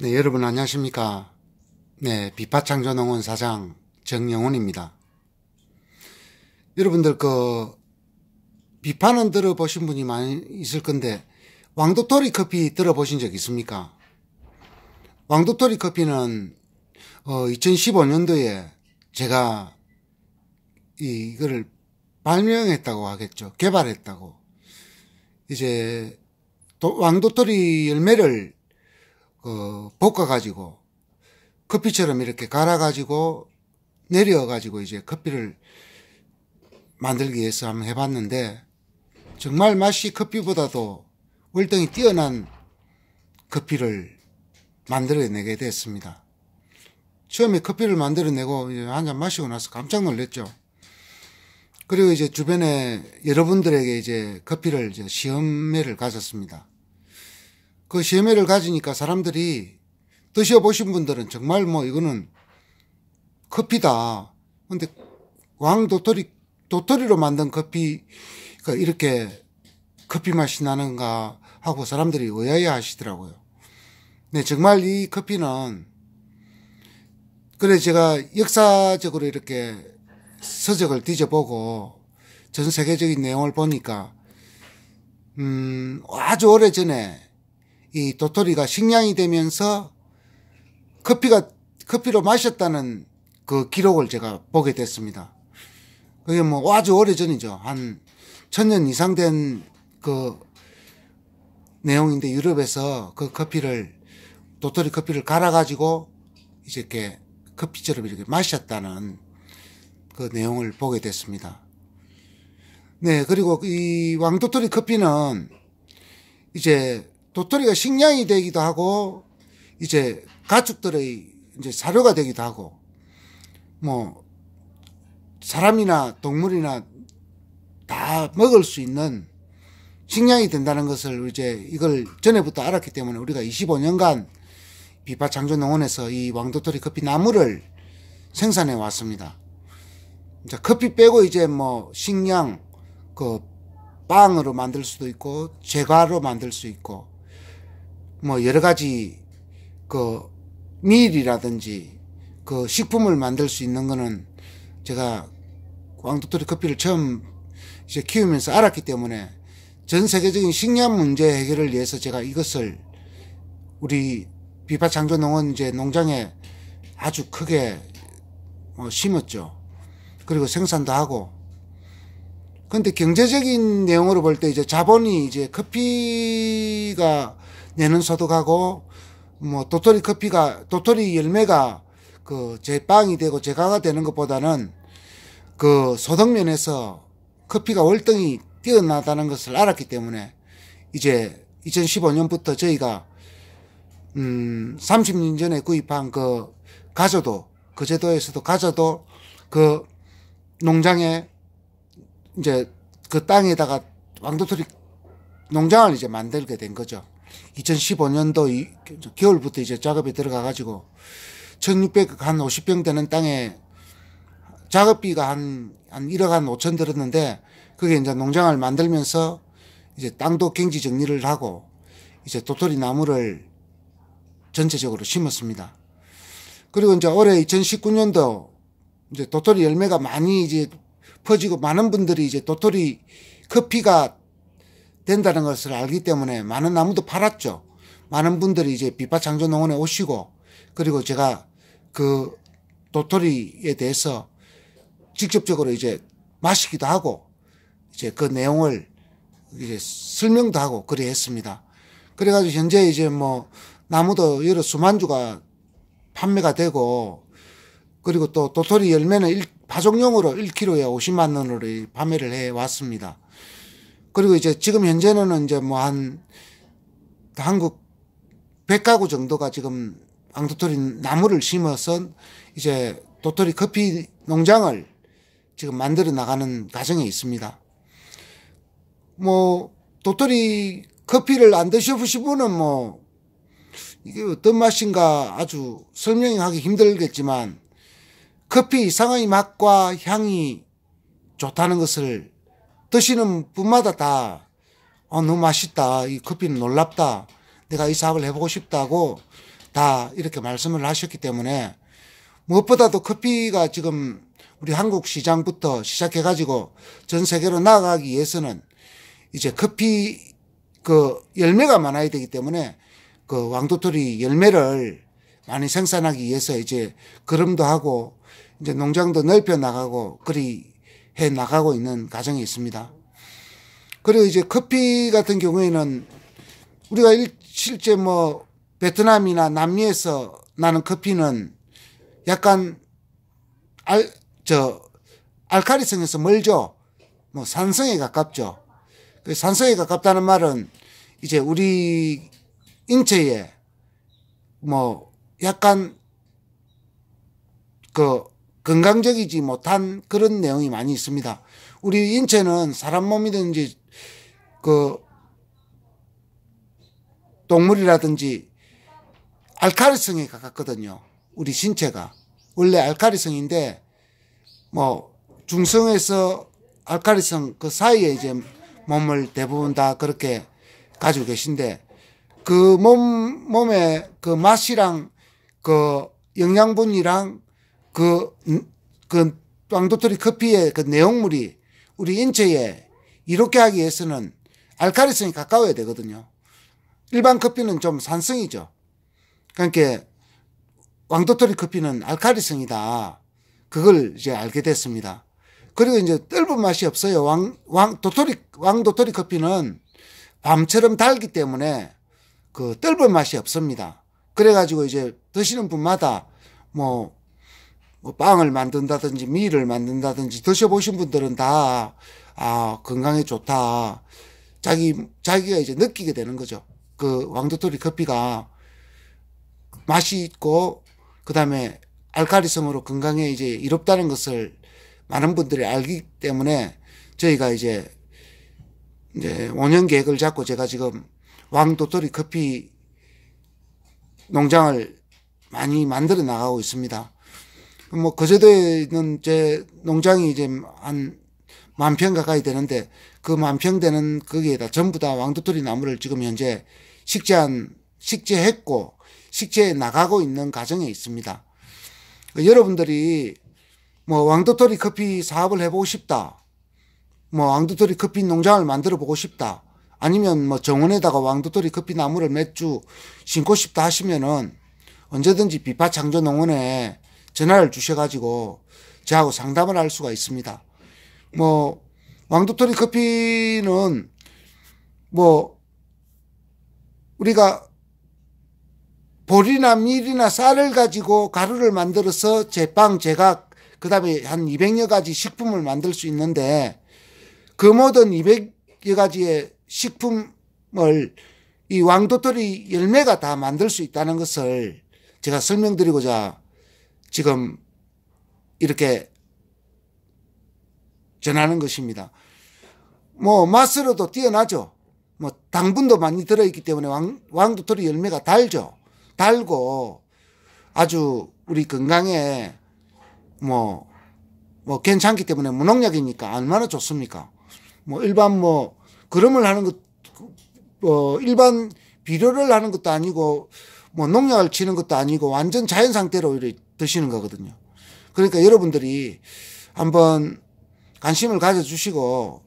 네, 여러분 안녕하십니까. 네, 비파창조농원 사장 정영훈입니다. 여러분들 그 비파는 들어보신 분이 많이 있을 건데 왕도토리 커피 들어보신 적 있습니까? 왕도토리 커피는 어, 2015년도에 제가 이, 이걸 발명했다고 하겠죠. 개발했다고. 이제 도, 왕도토리 열매를 그 볶아가지고 커피처럼 이렇게 갈아가지고 내려가지고 이제 커피를 만들기 위해서 한번 해봤는데 정말 맛이 커피보다도 월등히 뛰어난 커피를 만들어내게 됐습니다. 처음에 커피를 만들어내고 한 잔 마시고 나서 깜짝 놀랐죠. 그리고 이제 주변에 여러분들에게 이제 커피를 이제 시험회를 가졌습니다. 그 시험회를 가지니까 사람들이 드셔보신 분들은 정말 뭐 이거는 커피다. 근데 왕 도토리, 도토리로 만든 커피가 이렇게 커피 맛이 나는가 하고 사람들이 의아해 하시더라고요. 네, 정말 이 커피는 그래 제가 역사적으로 이렇게 서적을 뒤져보고 전 세계적인 내용을 보니까 음, 아주 오래전에 이 도토리가 식량이 되면서 커피가 커피로 마셨다는 그 기록을 제가 보게 됐습니다. 그게 뭐 아주 오래전이죠. 한 천 년 이상 된 그 내용인데 유럽에서 그 커피를 도토리 커피를 갈아 가지고 이제 이렇게 커피처럼 이렇게 마셨다는 그 내용을 보게 됐습니다. 네, 그리고 이 왕도토리 커피는 이제 도토리가 식량이 되기도 하고 이제 가축들의 이제 사료가 되기도 하고 뭐 사람이나 동물이나 다 먹을 수 있는 식량이 된다는 것을 이제 이걸 전에부터 알았기 때문에 우리가 25년간 비파 창조 농원에서 이 왕도토리 커피 나무를 생산해 왔습니다. 이제 커피 빼고 이제 뭐 식량 그 빵으로 만들 수도 있고 제과로 만들 수 있고 뭐 여러 가지 그 밀이라든지 그 식품을 만들 수 있는 거는 제가 왕도토리 커피를 처음 이제 키우면서 알았기 때문에 전 세계적인 식량 문제 해결을 위해서 제가 이것을 우리 비파 창조농원 이제 농장에 아주 크게 어, 심었죠. 그리고 생산도 하고. 근데 경제적인 내용으로 볼 때 이제 자본이 이제 커피가 내는 소득하고 뭐 도토리 커피가 도토리 열매가 그제 빵이 되고 제가가 되는 것보다는 그 소득 면에서 커피가 월등히 뛰어나다는 것을 알았기 때문에 이제 2015년부터 저희가 음 30년 전에 구입한 그 가져도 그 제도에서도 가져도 그 농장에 이제 그 땅에다가 왕도토리 농장을 이제 만들게 된 거죠. 2015년도 겨울부터 이제 작업에 들어가 가지고 1600 한 50평 되는 땅에 작업비가 한, 한 1억 한 5천 들었는데 그게 이제 농장을 만들면서 이제 땅도 경지 정리를 하고 이제 도토리 나무를 전체적으로 심었습니다. 그리고 이제 올해 2019년도 이제 도토리 열매가 많이 이제 퍼지고 많은 분들이 이제 도토리 커피가 된다는 것을 알기 때문에 많은 나무도 팔았죠. 많은 분들이 이제 비파창조농원에 오시고 그리고 제가 그 도토리에 대해서 직접적으로 이제 마시기도 하고 이제 그 내용을 이제 설명도 하고 그래 했습니다. 그래가지고 현재 이제 뭐 나무도 여러 수만 주가 판매가 되고 그리고 또 도토리 열매는 일, 파종용으로 1kg에 50만 원으로 판매를 해 왔습니다. 그리고 이제 지금 현재는 이제 뭐 한 한국 100가구 정도가 지금 앙도토리 나무를 심어서 이제 도토리 커피 농장을 지금 만들어 나가는 과정에 있습니다. 뭐 도토리 커피를 안 드셔보신 분은 뭐 이게 어떤 맛인가 아주 설명하기 힘들겠지만 커피 이상의 맛과 향이 좋다는 것을 드시는 분마다 다 어, 너무 맛있다. 이 커피는 놀랍다. 내가 이 사업을 해보고 싶다고 다 이렇게 말씀을 하셨기 때문에 무엇보다도 커피가 지금 우리 한국 시장부터 시작해가지고 전 세계로 나아가기 위해서는 이제 커피 그 열매가 많아야 되기 때문에 그 왕도토리 열매를 많이 생산하기 위해서 이제 그름도 하고 이제 농장도 넓혀 나가고 그리 해 나가고 있는 과정이 있습니다. 그리고 이제 커피 같은 경우에는 우리가 실제 뭐 베트남이나 남미에서 나는 커피는 약간 알, 저, 알카리성에서 멀죠. 뭐 산성에 가깝죠. 그 산성에 가깝다는 말은 이제 우리 인체에 뭐 약간 그 건강적이지 못한 그런 내용이 많이 있습니다. 우리 인체는 사람 몸이든지 그 동물이라든지 알칼리성에 가깝거든요. 우리 신체가 원래 알칼리성인데 뭐 중성에서 알칼리성 그 사이에 이제 몸을 대부분 다 그렇게 가지고 계신데 그 몸 몸의 그 맛이랑 그 영양분이랑 그, 음, 그 빵도토리 커피의 그 내용물이 우리 인체에 이렇게 하기 위해서는 알카리성이 가까워야 되거든요. 일반 커피는 좀 산성이죠. 그러니까 왕도토리 커피는 알카리성이다 그걸 이제 알게 됐습니다. 그리고 이제 떫은 맛이 없어요. 왕, 왕, 도토리, 왕도토리 커피는 밤처럼 달기 때문에 그 떫은 맛이 없습니다. 그래가지고 이제 드시는 분마다 뭐그 빵을 만든다든지 미를 만든다든지 드셔보신 분들은 다, 아, 건강에 좋다. 자기, 자기가 이제 느끼게 되는 거죠. 그 왕도토리 커피가 맛이 있고, 그 다음에 알칼리성으로 건강에 이제 이롭다는 것을 많은 분들이 알기 때문에 저희가 이제 이제 5년 계획을 잡고 제가 지금 왕도토리 커피 농장을 많이 만들어 나가고 있습니다. 뭐 거제도에 있는 제 농장이 이제 한 만 평 가까이 되는데 그만평 되는 거기에다 전부 다 왕도토리 나무를 지금 현재 식재한 식재했고 식재에 나가고 있는 과정에 있습니다. 그 여러분들이 뭐 왕도토리 커피 사업을 해보고 싶다. 뭐 왕도토리 커피 농장을 만들어 보고 싶다. 아니면 뭐 정원에다가 왕도토리 커피 나무를 몇 주 심고 싶다 하시면은 언제든지 비파창조 농원에 전화를 주셔가지고 저하고 상담을 할 수가 있습니다. 뭐 왕도토리 커피는 뭐 우리가 보리나 밀이나 쌀을 가지고 가루를 만들어서 제빵, 제각, 그 다음에 한 200여 가지 식품을 만들 수 있는데 그 모든 200여 가지의 식품을 이 왕도토리 열매가 다 만들 수 있다는 것을 제가 설명드리고자 지금 이렇게 전하는 것입니다. 뭐 맛으로도 뛰어나죠. 뭐 당분도 많이 들어있기 때문에 왕, 왕도토리 열매가 달죠. 달고 아주 우리 건강에 뭐, 뭐 괜찮기 때문에 무농약이니까 얼마나 좋습니까? 뭐 일반 뭐 그름을 하는 것, 뭐 일반 비료를 하는 것도 아니고 뭐 농약을 치는 것도 아니고 완전 자연 상태로 오히려 드시는 거거든요. 그러니까 여러분들이 한번 관심을 가져주시고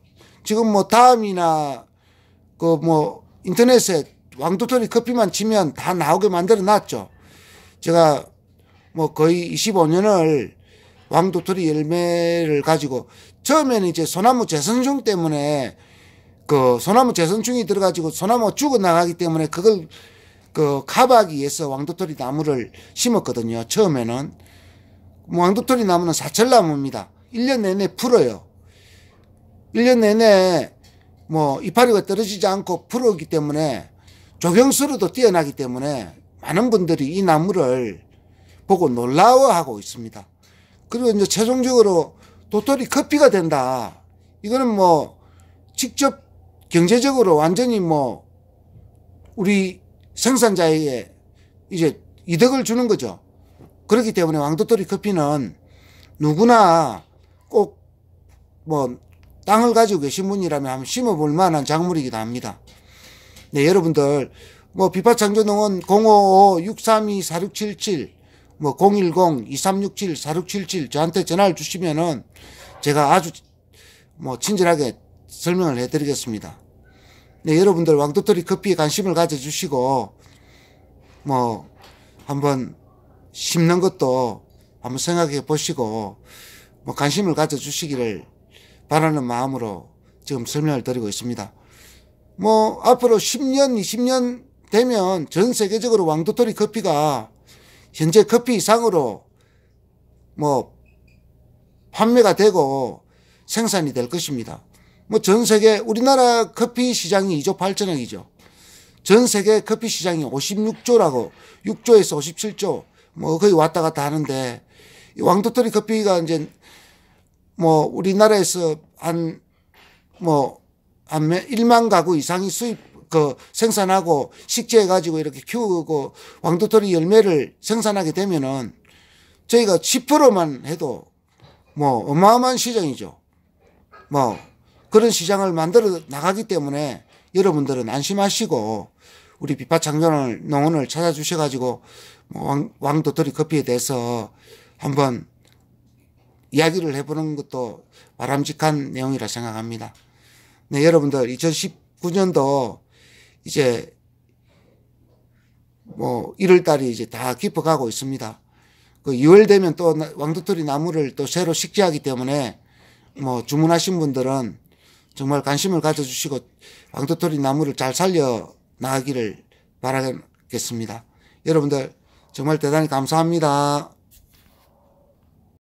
지금 뭐 다음이나 그 뭐 인터넷에 왕도토리 커피만 치면 다 나오게 만들어 놨죠. 제가 뭐 거의 25년을 왕도토리 열매를 가지고 처음에는 이제 소나무 재선충 때문에 그 소나무 재선충이 들어가지고 소나무 죽어 나가기 때문에 그걸 그 가박이에서 왕도토리 나무를 심었거든요. 처음에는 왕도토리 나무는 사철나무입니다. 1년 내내 풀어요. 1년 내내 뭐 이파리가 떨어지지 않고 풀어오기 때문에 조경수로도 뛰어나기 때문에 많은 분들이 이 나무를 보고 놀라워하고 있습니다. 그리고 이제 최종적으로 도토리 커피가 된다. 이거는 뭐 직접 경제적으로 완전히 뭐 우리 생산자에게 이제 이득을 주는 거죠. 그렇기 때문에 왕도토리 커피는 누구나 꼭 뭐 땅을 가지고 계신 분이라면 한번 심어볼 만한 작물이기도 합니다. 네, 여러분들 뭐 비파창조농원 055-632-4677 뭐 010-2367-4677 저한테 전화를 주시면은 제가 아주 뭐 친절하게 설명을 해드리겠습니다. 네, 여러분들 왕도토리 커피에 관심을 가져주시고 뭐 한번 심는 것도 한번 생각해 보시고 뭐 관심을 가져주시기를 바라는 마음으로 지금 설명을 드리고 있습니다. 뭐 앞으로 10년, 20년 되면 전 세계적으로 왕도토리 커피가 현재 커피 이상으로 뭐 판매가 되고 생산이 될 것입니다. 뭐전 세계 우리나라 커피 시장이 2조 8천억이죠. 전 세계 커피 시장이 56조라고 6조에서 57조 뭐 거의 왔다 갔다 하는데 왕도토리 커피가 이제 뭐 우리나라에서 한 뭐한 한 1만 가구 이상이 수입 그 생산하고 식재해 가지고 이렇게 키우고 왕도토리 열매를 생산하게 되면은 저희가 10%만 해도 뭐 어마어마한 시장이죠. 뭐 그런 시장을 만들어 나가기 때문에 여러분들은 안심하시고 우리 비파창전을 농원을 찾아주셔가지고 뭐 왕, 왕도토리 커피에 대해서 한번 이야기를 해보는 것도 바람직한 내용이라 생각합니다. 네, 여러분들 2019년도 이제 뭐 1월 달이 이제 다 깊어가고 있습니다. 그 2월 되면 또 왕도토리 나무를 또 새로 식재하기 때문에 뭐 주문하신 분들은 정말 관심을 가져주시고 왕도토리 나무를 잘 살려 나가기를 바라겠습니다. 여러분들 정말 대단히 감사합니다.